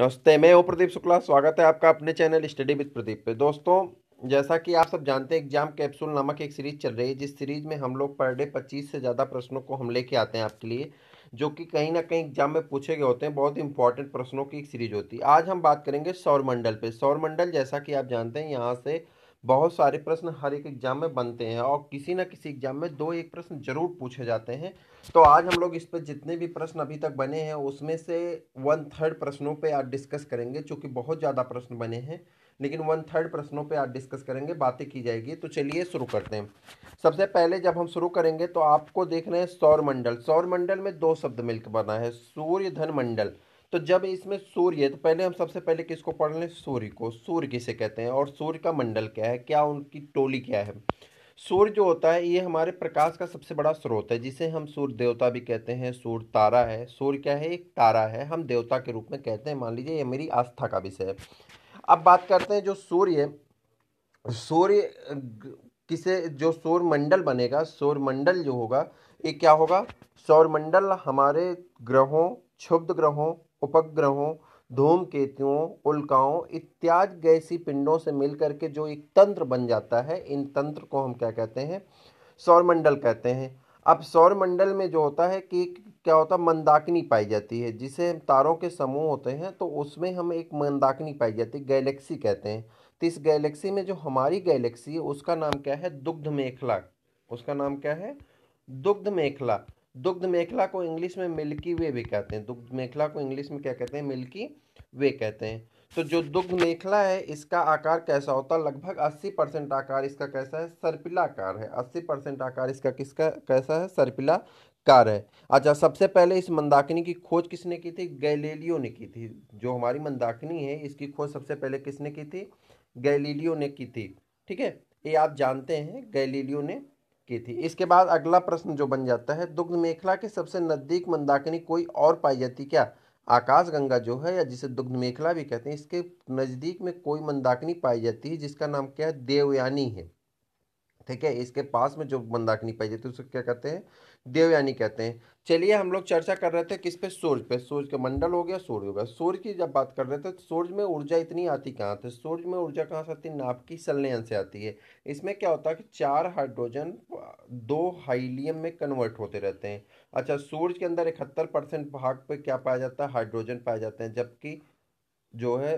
नमस्ते मैं ओ प्रदीप शुक्ला स्वागत है आपका अपने चैनल स्टडी विद प्रदीप पे दोस्तों जैसा कि आप सब जानते हैं एग्जाम कैप्सूल नामक एक सीरीज चल रही है जिस सीरीज में हम लोग पर डे पच्चीस से ज़्यादा प्रश्नों को हम लेके आते हैं आपके लिए जो कि कहीं ना कहीं एग्जाम में पूछे गए होते हैं बहुत इंपॉर्टेंट प्रश्नों की एक सीरीज होती है आज हम बात करेंगे सौरमंडल पर सौरमंडल जैसा कि आप जानते हैं यहाँ से बहुत सारे प्रश्न हर एक एग्जाम में बनते हैं और किसी ना किसी एग्जाम में दो एक प्रश्न जरूर पूछे जाते हैं तो आज हम लोग इस पर जितने भी प्रश्न अभी तक बने हैं उसमें से वन थर्ड प्रश्नों पे आज डिस्कस करेंगे चूँकि बहुत ज़्यादा प्रश्न बने हैं लेकिन वन थर्ड प्रश्नों पे आज डिस्कस करेंगे बातें की जाएगी तो चलिए शुरू करते हैं सबसे पहले जब हम शुरू करेंगे तो आपको देख रहे हैं सौर मंडल सौर मंडल में दो शब्द मिलकर बना है सूर्य धन मंडल तो जब इसमें सूर्य तो पहले हम सबसे पहले किसको पढ़ लें सूर्य को सूर्य किसे कहते हैं और सूर्य का मंडल क्या है क्या उनकी टोली क्या है सूर्य जो होता है ये हमारे प्रकाश का सबसे बड़ा स्रोत है जिसे हम सूर्य देवता भी कहते हैं सूर्य तारा है सूर्य क्या है एक तारा है हम देवता के रूप में कहते हैं मान लीजिए ये मेरी आस्था का विषय है अब बात करते हैं जो सूर्य सूर्य किसे जो मंडल बनेगा सौरमंडल जो होगा ये क्या होगा सौरमंडल हमारे ग्रहों क्षुब्ध ग्रहों उपग्रहों धूमकेतुओं उल्काओं इत्यादि गैसी पिंडों से मिलकर के जो एक तंत्र बन जाता है इन तंत्र को हम क्या कहते हैं सौरमंडल कहते हैं अब सौरमंडल में जो होता है कि क्या होता है मंदाकिनी पाई जाती है जिसे तारों के समूह होते हैं तो उसमें हम एक मंदाकिनी पाई जाती है गैलेक्सी कहते हैं तो इस गैलेक्सी में जो हमारी गैलेक्सी है उसका नाम क्या है दुग्ध मेखला उसका नाम क्या है दुग्ध मेखला दुग्ध मेखला को इंग्लिश में मिल्की वे भी कहते हैं दुग्ध मेखला को इंग्लिश में क्या कहते हैं मिल्की वे कहते हैं तो जो दुग्ध मेखला है इसका आकार कैसा होता है लगभग अस्सी परसेंट आकार इसका कैसा है सर्पिलाकार है अस्सी परसेंट आकार इसका किसका कैसा है सर्पिला कार है अच्छा सबसे पहले इस मंदाकिनी की खोज किसने की थी गैलीलियो ने की थी जो हमारी मंदाकिनी है इसकी खोज सबसे पहले किसने की थी गैलीलियो ने की थी ठीक है ये आप जानते हैं गैलीलियो ने की थी इसके बाद अगला प्रश्न जो बन जाता है दुग्ध मेखला के सबसे नज़दीक मंदाकिनी कोई और पाई जाती क्या आकाश गंगा जो है या जिसे दुग्ध मेखला भी कहते हैं इसके नज़दीक में कोई मंदाकिनी पाई जाती है जिसका नाम क्या है देवयानी है ठीक है इसके पास में जो मंदाकिनी पाई जाती है उसको क्या कहते हैं देवयानी कहते हैं चलिए हम लोग चर्चा कर रहे थे किस पे सूर्य पे सूर्य का मंडल हो गया सूर्य हो गया सूर्य की जब बात कर रहे थे तो सूर्य में ऊर्जा इतनी आती कहाँ से सूर्य में ऊर्जा कहाँ से आती है नाभ की संलयन से आती है इसमें क्या होता है कि चार हाइड्रोजन दो हाइलियम में कन्वर्ट होते रहते हैं अच्छा सूर्य के अंदर इकहत्तर परसेंट भाग पे क्या पाया जाता है हाइड्रोजन पाए जाते हैं जबकि जो है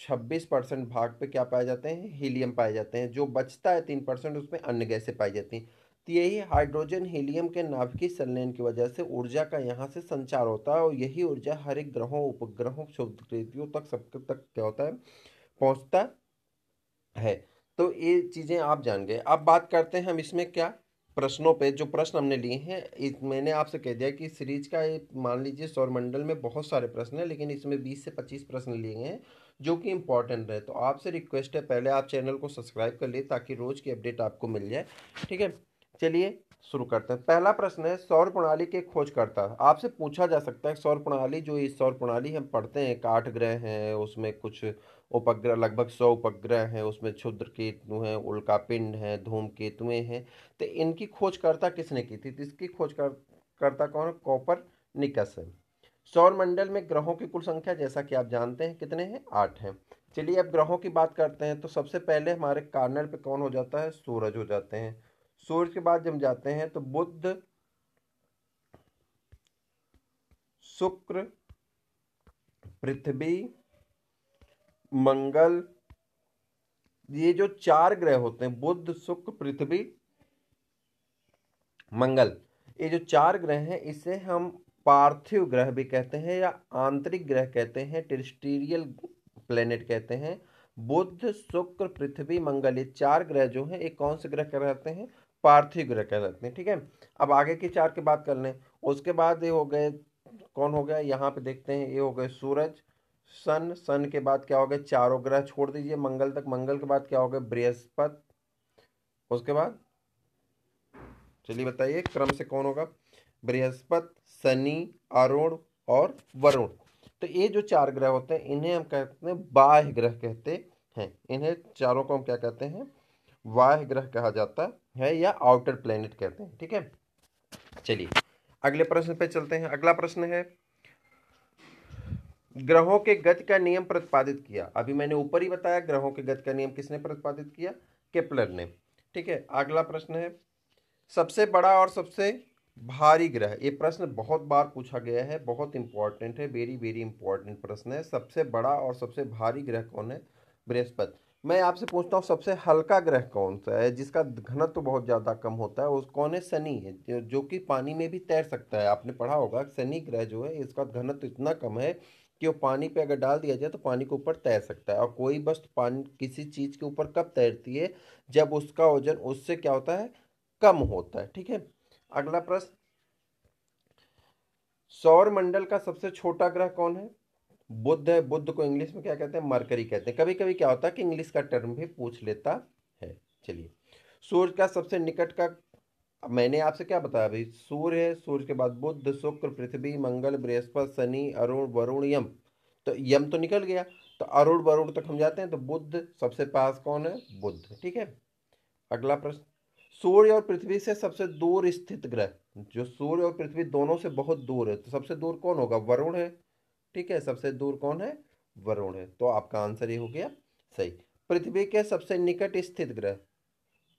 छब्बीस परसेंट भाग पे क्या पाए जाते हैं हीलियम पाए जाते हैं जो बचता है तीन परसेंट उसमें अन्य गैसें पाई जाती हैं तो यही हाइड्रोजन हीलियम के नाभिकीय संलयन की वजह से ऊर्जा का यहाँ से संचार होता है और यही ऊर्जा हर एक ग्रहों उपग्रहों शोधकृतियों तक सब तक क्या होता है पहुँचता है तो ये चीज़ें आप जान गए अब बात करते हैं हम इसमें क्या प्रश्नों पे जो प्रश्न हमने लिए हैं इस मैंने आपसे कह दिया कि सीरीज का मान लीजिए सौरमंडल में बहुत सारे प्रश्न हैं लेकिन इसमें बीस से पच्चीस प्रश्न लिए हैं जो कि इंपॉर्टेंट रहे तो आपसे रिक्वेस्ट है पहले आप चैनल को सब्सक्राइब कर लिए ताकि रोज़ की अपडेट आपको मिल जाए ठीक है चलिए शुरू करते हैं पहला प्रश्न है सौर प्रणाली के खोजकर्ता आपसे पूछा जा सकता है सौर प्रणाली जो इस सौर प्रणाली हम पढ़ते हैं आठ ग्रह हैं उसमें कुछ उपग्रह लगभग सौ उपग्रह हैं उसमें क्षुद्र केतु हैं उल्का पिंड हैं धूम केतुएँ हैं तो इनकी खोजकर्ता किसने की थी तो इसकी खोजकर्ता कौन है कॉपर निकस है सौरमंडल में ग्रहों की कुल संख्या जैसा कि आप जानते हैं कितने हैं आठ हैं चलिए अब ग्रहों की बात करते हैं तो सबसे पहले हमारे कार्नर पे कौन हो जाता है सूरज हो जाते हैं सूरज के बाद जब जाते हैं तो बुद्ध शुक्र पृथ्वी मंगल ये जो चार ग्रह होते हैं बुद्ध शुक्र पृथ्वी मंगल ये जो चार ग्रह हैं इसे हम पार्थिव ग्रह भी कहते हैं या आंतरिक ग्रह कहते हैं टेरिस्टीरियल प्लेनेट कहते हैं बुद्ध शुक्र पृथ्वी मंगल ये चार ग्रह जो हैं ये कौन से ग्रह कहलाते हैं पार्थिव ग्रह कहलाते हैं ठीक है अब आगे के चार की बात कर लें उसके बाद ये हो गए कौन हो गया यहाँ पे देखते हैं ये हो गए सूरज सन सन के बाद क्या हो गए चारों ग्रह छोड़ दीजिए मंगल तक मंगल के बाद क्या हो गए बृहस्पति उसके बाद चलिए बताइए क्रम से कौन होगा बृहस्पत शनि अरुण और वरुण तो ये जो चार ग्रह होते हैं इन्हें हम कहते हैं बाह्य ग्रह कहते हैं इन्हें चारों को हम क्या कहते हैं बाह्य ग्रह कहा जाता है या आउटर प्लेनेट कहते हैं ठीक है चलिए अगले प्रश्न पे चलते हैं अगला प्रश्न है ग्रहों के गति का नियम प्रतिपादित किया अभी मैंने ऊपर ही बताया ग्रहों के गति का नियम किसने प्रतिपादित किया केपलर ने ठीक है अगला प्रश्न है सबसे बड़ा और सबसे भारी ग्रह ये प्रश्न बहुत बार पूछा गया है बहुत इंपॉर्टेंट है वेरी वेरी इंपॉर्टेंट प्रश्न है सबसे बड़ा और सबसे भारी ग्रह कौन है बृहस्पति मैं आपसे पूछता हूँ सबसे हल्का ग्रह कौन सा है जिसका घनत्व तो बहुत ज़्यादा कम होता है उस कौन है शनि है जो कि पानी में भी तैर सकता है आपने पढ़ा होगा शनि ग्रह जो है इसका घनत्व तो इतना कम है कि वो पानी पे अगर डाल दिया जाए तो पानी के ऊपर तैर सकता है और कोई वस्तु पानी किसी चीज़ के ऊपर कब तैरती है जब उसका वजन उससे क्या होता है कम होता है ठीक है अगला प्रश्न सौर मंडल का सबसे छोटा ग्रह कौन है बुद्ध है बुद्ध को इंग्लिश में क्या कहते हैं मरकरी कहते हैं कभी कभी क्या होता है कि इंग्लिश का टर्म भी पूछ लेता है चलिए सूर्य का सबसे निकट का मैंने आपसे क्या बताया भाई सूर्य है सूर्य के बाद बुद्ध शुक्र पृथ्वी मंगल बृहस्पति शनि अरुण वरुण यम तो यम तो निकल गया तो अरुण वरुण तक हम जाते हैं तो बुद्ध सबसे पास कौन है बुद्ध ठीक है अगला प्रश्न सूर्य और पृथ्वी से सबसे दूर स्थित ग्रह जो सूर्य और पृथ्वी दोनों से बहुत दूर है तो सबसे दूर कौन होगा वरुण है ठीक है सबसे दूर कौन है वरुण है तो आपका आंसर ये हो गया सही पृथ्वी के सबसे निकट स्थित ग्रह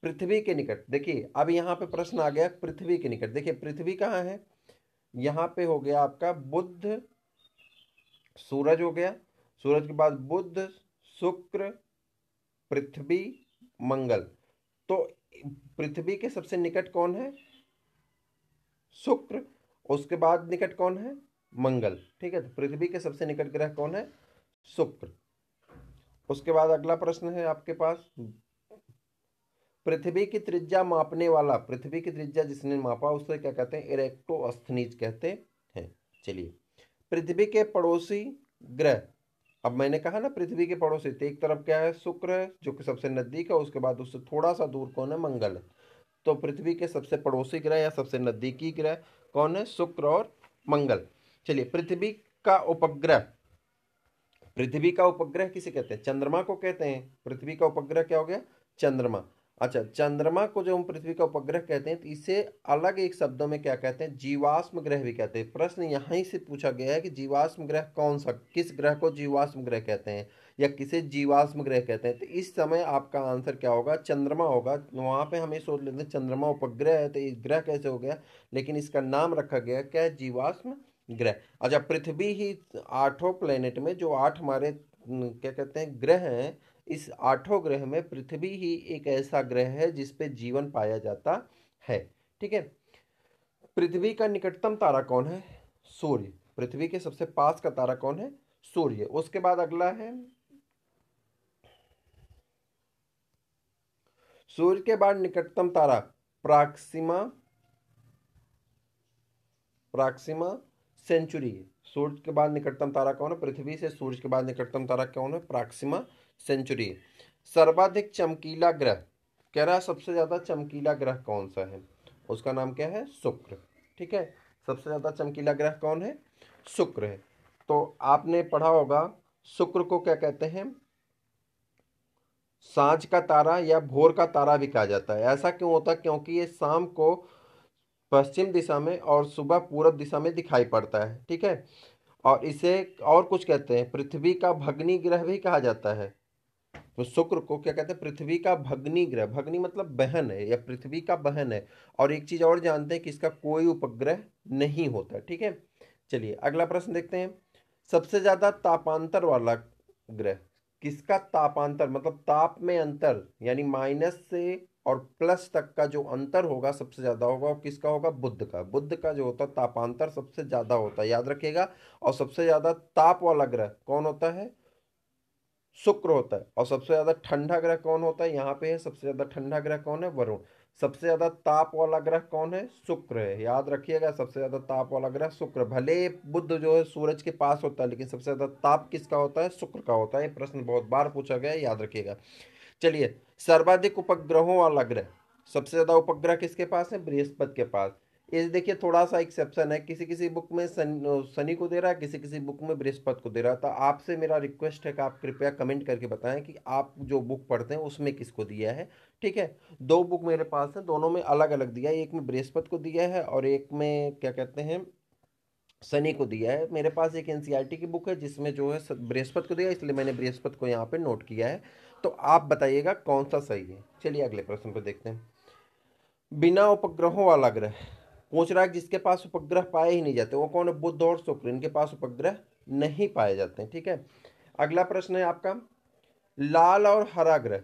पृथ्वी के निकट देखिए अब यहाँ पे प्रश्न आ गया पृथ्वी के निकट देखिए पृथ्वी कहाँ है यहाँ पे हो गया आपका बुद्ध सूरज हो गया सूरज के बाद बुद्ध शुक्र पृथ्वी मंगल तो पृथ्वी के सबसे निकट कौन है शुक्र उसके बाद निकट कौन है मंगल ठीक है तो पृथ्वी के सबसे निकट ग्रह कौन है शुक्र उसके बाद अगला प्रश्न है आपके पास पृथ्वी की त्रिज्या मापने वाला पृथ्वी की त्रिज्या जिसने मापा उसे क्या कहते हैं इरेक्टोस्थनीज कहते हैं चलिए पृथ्वी के पड़ोसी ग्रह अब मैंने कहा ना पृथ्वी के पड़ोसी तो एक तरफ क्या है शुक्र है जो कि सबसे नज़दीक है उसके बाद उससे थोड़ा सा दूर कौन है मंगल है तो पृथ्वी के सबसे पड़ोसी ग्रह या सबसे नज़दीकी ग्रह कौन है शुक्र और मंगल चलिए पृथ्वी का उपग्रह पृथ्वी का उपग्रह किसे कहते हैं चंद्रमा को कहते हैं पृथ्वी का उपग्रह क्या हो गया चंद्रमा अच्छा चंद्रमा को जो हम पृथ्वी का उपग्रह कहते हैं तो इसे अलग एक शब्दों में क्या कहते हैं जीवाश्म ग्रह भी कहते हैं प्रश्न यहाँ से पूछा गया है कि जीवाश्म ग्रह कौन सा किस ग्रह को जीवाश्म ग्रह कहते हैं या किसे जीवाश्म ग्रह कहते हैं तो इस समय आपका आंसर क्या होगा चंद्रमा होगा वहाँ पे हमें सोच लेते हैं चंद्रमा उपग्रह है तो ग्रह कैसे हो गया लेकिन इसका नाम रखा गया क्या है जीवाश्म ग्रह अच्छा पृथ्वी ही आठों प्लेनेट में जो आठ हमारे क्या कहते हैं ग्रह हैं इस आठों ग्रह में पृथ्वी ही एक ऐसा ग्रह है जिसपे जीवन पाया जाता है ठीक है पृथ्वी का निकटतम तारा कौन है सूर्य पृथ्वी के सबसे पास का तारा कौन है सूर्य उसके बाद अगला है सूर्य के बाद निकटतम तारा प्राक्सिमा प्राक्सिमा सेंचुरी सूर्य के बाद निकटतम तारा कौन है पृथ्वी से सूर्य के बाद निकटतम तारा कौन है प्राक्सिमा सेंचुरी सर्वाधिक चमकीला ग्रह कह रहा है सबसे ज़्यादा चमकीला ग्रह कौन सा है उसका नाम क्या है शुक्र ठीक है सबसे ज़्यादा चमकीला ग्रह कौन है शुक्र है तो आपने पढ़ा होगा शुक्र को क्या कहते हैं सांझ का तारा या भोर का तारा भी कहा जाता है ऐसा क्यों होता है क्योंकि ये शाम को पश्चिम दिशा में और सुबह पूर्व दिशा में दिखाई पड़ता है ठीक है और इसे और कुछ कहते हैं पृथ्वी का भगनी ग्रह भी कहा जाता है तो शुक्र को क्या कहते हैं पृथ्वी का भग्नि ग्रह भग्नि मतलब बहन है या पृथ्वी का बहन है और एक चीज़ और जानते हैं कि इसका कोई उपग्रह नहीं होता ठीक है चलिए अगला प्रश्न देखते हैं सबसे ज़्यादा तापांतर वाला ग्रह किसका तापांतर मतलब ताप में अंतर यानी माइनस से और प्लस तक का जो अंतर होगा सबसे ज़्यादा होगा वो किसका होगा बुद्ध का बुद्ध का जो होता है तापांतर सबसे ज़्यादा होता है याद रखिएगा और सबसे ज़्यादा ताप वाला ग्रह कौन होता है शुक्र होता है और सबसे ज़्यादा ठंडा ग्रह कौन होता है यहाँ पे है सबसे ज़्यादा ठंडा ग्रह कौन है वरुण सबसे ज़्यादा ताप वाला ग्रह कौन है शुक्र है याद रखिएगा सबसे ज़्यादा ताप वाला ग्रह शुक्र भले बुद्ध जो है सूरज के पास होता है लेकिन सबसे ज़्यादा ताप किसका होता है शुक्र का होता है प्रश्न बहुत बार पूछा गया याद रखिएगा चलिए सर्वाधिक उपग्रहों वाला ग्रह सबसे ज़्यादा उपग्रह किसके पास है बृहस्पति के पास ये देखिए थोड़ा सा एक्सेप्शन है किसी किसी बुक में शनि को दे रहा है किसी किसी बुक में बृहस्पति को दे रहा है तो आपसे मेरा रिक्वेस्ट है कि आप कृपया कमेंट करके बताएं कि आप जो बुक पढ़ते हैं उसमें किसको दिया है ठीक है दो बुक मेरे पास हैं दोनों में अलग अलग दिया है एक में बृहस्पति को दिया है और एक में क्या कहते हैं शनि को दिया है मेरे पास एक एन e की बुक है जिसमें जो है बृहस्पति को दिया इसलिए मैंने बृहस्पति को यहाँ पर नोट किया है तो आप बताइएगा कौन सा सही है चलिए अगले प्रश्न पर देखते हैं बिना उपग्रहों वाला ग्रह है जिसके पास उपग्रह पाए ही नहीं जाते वो कौन है बुद्ध और शुक्र इनके पास उपग्रह नहीं पाए जाते हैं ठीक है अगला प्रश्न है आपका लाल और हरा ग्रह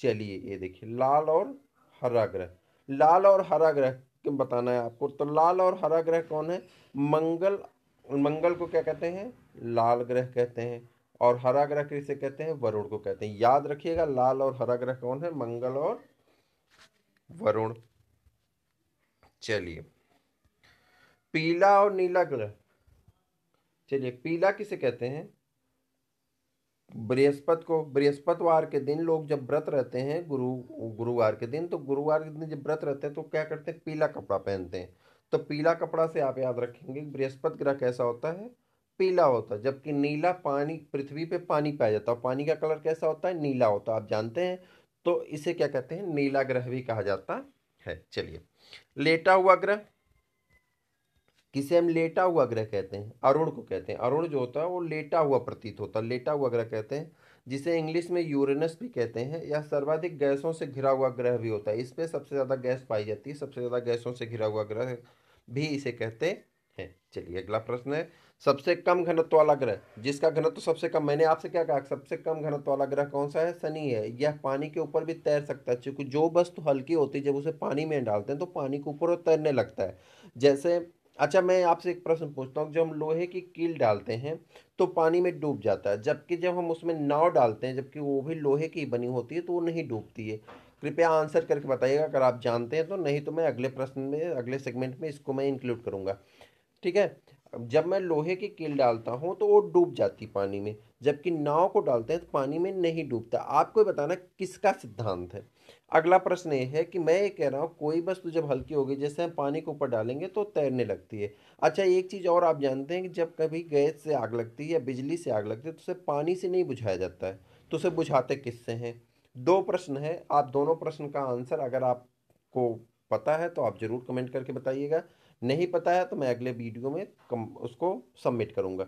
चलिए ये देखिए लाल और हरा ग्रह लाल और हरा ग्रह क्यों बताना है आपको तो लाल और हरा ग्रह कौन है मंगल मंगल को क्या कहते हैं लाल ग्रह कहते हैं और हरा ग्रह किसे कहते हैं वरुण को कहते हैं याद रखिएगा लाल और हरा ग्रह कौन है मंगल और वरुण चलिए पीला और नीला कलर चलिए पीला किसे कहते हैं बृहस्पति को बृहस्पतिवार के दिन लोग जब व्रत रहते हैं गुरु गुरुवार के दिन तो गुरुवार के दिन जब व्रत रहते हैं तो क्या करते हैं पीला कपड़ा पहनते हैं तो पीला कपड़ा से आप याद रखेंगे बृहस्पति ग्रह कैसा होता है पीला होता है जबकि नीला पानी पृथ्वी पे पानी पाया जाता है पानी का कलर कैसा होता है नीला होता है आप जानते हैं तो इसे क्या कहते हैं नीला ग्रह भी कहा जाता है चलिए लेटा हुआ ग्रह किसे हम लेटा हुआ ग्रह कहते हैं अरुण को कहते हैं अरुण जो होता है वो लेटा हुआ प्रतीत होता है लेटा हुआ ग्रह कहते हैं जिसे इंग्लिश में यूरेनस भी कहते हैं या सर्वाधिक गैसों से घिरा हुआ ग्रह भी होता है इस पर सबसे ज़्यादा गैस पाई जाती है सबसे ज़्यादा गैसों से घिरा हुआ ग्रह भी इसे कहते हैं चलिए अगला प्रश्न है सबसे कम घनत्व वाला ग्रह जिसका घनत्व सबसे कम मैंने आपसे क्या कहा सबसे कम घनत्व वाला ग्रह कौन सा है शनि है यह पानी के ऊपर भी तैर सकता है क्योंकि जो वस्तु तो हल्की होती है जब उसे पानी में डालते हैं तो पानी के ऊपर वो तैरने लगता है जैसे अच्छा मैं आपसे एक प्रश्न पूछता हूँ जब हम लोहे की कील डालते हैं तो पानी में डूब जाता है जबकि जब हम उसमें नाव डालते हैं जबकि वो भी लोहे की बनी होती है तो वो नहीं डूबती है कृपया आंसर करके बताइएगा अगर आप जानते हैं तो नहीं तो मैं अगले प्रश्न में अगले सेगमेंट में इसको मैं इंक्लूड करूँगा ठीक है जब मैं लोहे की कील डालता हूँ तो वो डूब जाती पानी में जबकि नाव को डालते हैं तो पानी में नहीं डूबता आपको बताना किसका सिद्धांत है अगला प्रश्न ये है कि मैं ये कह रहा हूँ कोई वस्तु जब हल्की होगी जैसे हम पानी के ऊपर डालेंगे तो तैरने लगती है अच्छा एक चीज़ और आप जानते हैं कि जब कभी गैस से आग लगती है या बिजली से आग लगती है तो उसे पानी से नहीं बुझाया जाता है तो उसे बुझाते किससे हैं दो प्रश्न हैं आप दोनों प्रश्न का आंसर अगर आपको पता है तो आप ज़रूर कमेंट करके बताइएगा नहीं पता है तो मैं अगले वीडियो में कम उसको सबमिट करूँगा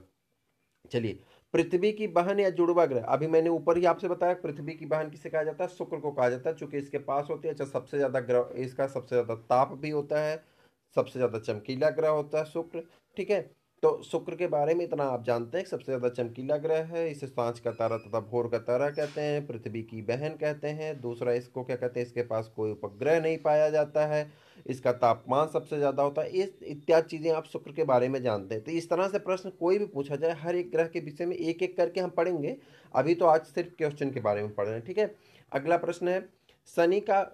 चलिए पृथ्वी की बहन या जुड़वा ग्रह अभी मैंने ऊपर ही आपसे बताया पृथ्वी की बहन किसे कहा जाता है शुक्र को कहा जाता है चूंकि इसके पास होती है अच्छा सबसे ज़्यादा ग्रह इसका सबसे ज़्यादा ताप भी होता है सबसे ज़्यादा चमकीला ग्रह होता है शुक्र ठीक है तो शुक्र के बारे में इतना आप जानते हैं सबसे ज़्यादा चमकीला ग्रह है इसे सांझ का तारा तथा भोर का तारा कहते हैं पृथ्वी की बहन कहते हैं दूसरा इसको क्या कहते हैं इसके पास कोई उपग्रह नहीं पाया जाता है इसका तापमान सबसे ज़्यादा होता है इस इत्यादि चीज़ें आप शुक्र के बारे में जानते हैं तो इस तरह से प्रश्न कोई भी पूछा जाए हर एक ग्रह के विषय में एक एक करके हम पढ़ेंगे अभी तो आज सिर्फ क्वेश्चन के बारे में पढ़ रहे हैं ठीक है अगला प्रश्न है शनि का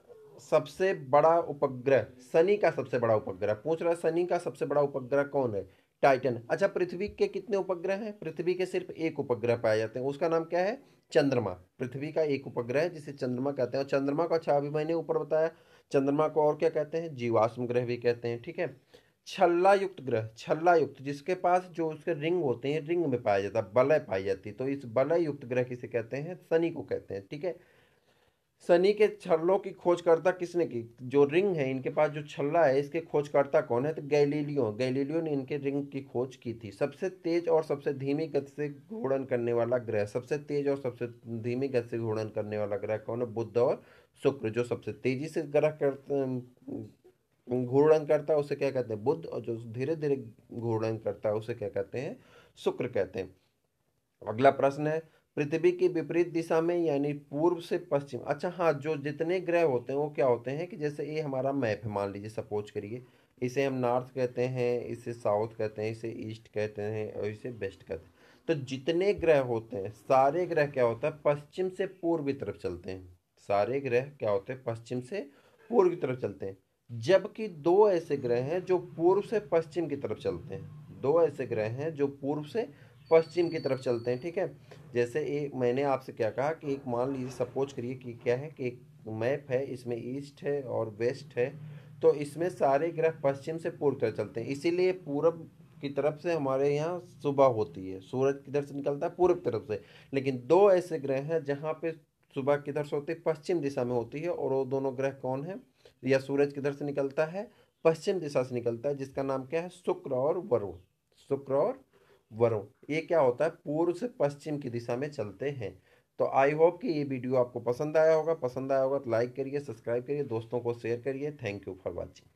सबसे बड़ा उपग्रह शनि का सबसे बड़ा उपग्रह पूछ रहा है शनि का सबसे बड़ा उपग्रह कौन है टाइटन अच्छा पृथ्वी के कितने उपग्रह हैं पृथ्वी के सिर्फ एक उपग्रह पाए जाते हैं उसका नाम क्या है चंद्रमा पृथ्वी का एक उपग्रह है जिसे चंद्रमा कहते हैं और चंद्रमा को अच्छा अभी मैंने ऊपर बताया चंद्रमा को और क्या कहते हैं जीवाश्म ग्रह भी कहते हैं ठीक है छल्ला युक्त ग्रह छल्ला युक्त जिसके पास जो उसके रिंग होते हैं रिंग में पाया जाता है बलय पाई जाती है तो इस बलय युक्त ग्रह किसे कहते हैं शनि को कहते हैं ठीक है शनि के छलों की खोजकर्ता किसने की जो रिंग है इनके पास जो छल्ला है इसके खोजकर्ता कौन है तो गैलीलियो गैलीलियो ने इनके रिंग की खोज की थी सबसे तेज और सबसे धीमी गति से घूर्णन करने वाला ग्रह सबसे तेज और सबसे धीमी गति से घूर्णन करने वाला ग्रह कौन है बुद्ध और शुक्र जो सबसे तेजी से ग्रह कर घूर्णन करता है उसे क्या कहते हैं बुद्ध और जो धीरे धीरे घूर्णन करता है उसे क्या कहते हैं शुक्र कहते हैं अगला प्रश्न है पृथ्वी की विपरीत दिशा में यानी पूर्व से पश्चिम अच्छा हाँ जो जितने ग्रह होते हैं वो क्या होते हैं कि जैसे ये हमारा मैप है मान लीजिए सपोज करिए इसे हम नॉर्थ कहते हैं इसे साउथ कहते हैं इसे ईस्ट कहते हैं और इसे वेस्ट कहते हैं तो जितने ग्रह होते हैं सारे ग्रह क्या होता है पश्चिम से पूर्व की तरफ चलते हैं सारे ग्रह क्या होते हैं पश्चिम से पूर्व की तरफ चलते हैं जबकि दो ऐसे ग्रह हैं जो पूर्व से पश्चिम की तरफ चलते हैं दो ऐसे ग्रह हैं जो पूर्व से पश्चिम की तरफ चलते हैं ठीक है जैसे एक मैंने आपसे क्या कहा कि एक मान लीजिए सपोज करिए कि क्या है कि एक मैप है इसमें ईस्ट है और वेस्ट है तो इसमें सारे ग्रह पश्चिम से पूर्व तरह चलते हैं इसीलिए पूरब की तरफ से हमारे यहाँ सुबह होती है सूरज किधर से निकलता है पूर्व तरफ से लेकिन दो ऐसे ग्रह हैं जहाँ पे सुबह किधर से होती है पश्चिम दिशा में होती है और वो दोनों ग्रह कौन है या सूरज किधर से निकलता है पश्चिम दिशा से निकलता है जिसका नाम क्या है शुक्र और वरुण शुक्र और वरों ये क्या होता है पूर्व से पश्चिम की दिशा में चलते हैं तो आई होप कि ये वीडियो आपको पसंद आया होगा पसंद आया होगा तो लाइक करिए सब्सक्राइब करिए दोस्तों को शेयर करिए थैंक यू फॉर वॉचिंग